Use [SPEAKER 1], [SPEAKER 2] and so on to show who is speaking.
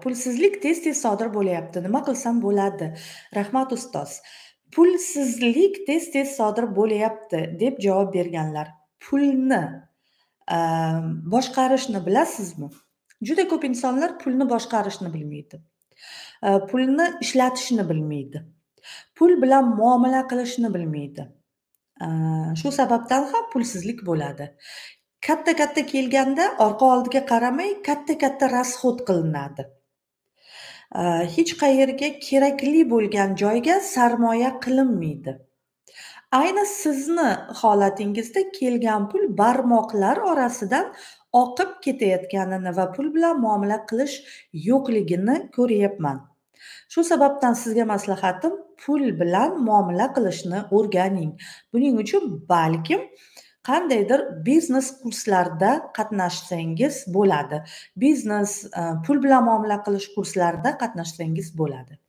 [SPEAKER 1] pulsizlik tez tez sodir bo'lyapti nima qilsam bo'ladi rahmat ustoz pulsizlik tez tez sodir bo'lyapti deb javob berganlar pulni ehm, boshqarishni bilasizmi juda ko'p insonlar pulni boshqarishni bilmaydi e, pulni ishlatishni bilmaydi pul bilan muomala qilishni bilmaydi e, shu sababdan ham pulsizlik bo'ladi katta katta kelganda orqa oldiga qaramay katta katta расход qilinadi Э, hech qayerga kerakli bo'lgan joyga sarmoya qilinmaydi ayni sizni holatingizda kelgan pul barmoqlar orasidan oqib ketayotganini va pul bilan muomala qilish yo'qligini ko'ryapman shu sababdan sizga maslahatim pul bilan muomala qilishni o'rganing buning uchun balkim qandaydir biznes kurslarda qatnashsangiz bo'ladi biznes e, pul bilan muomala qilish kurslarida qatnashsangiz bo'ladi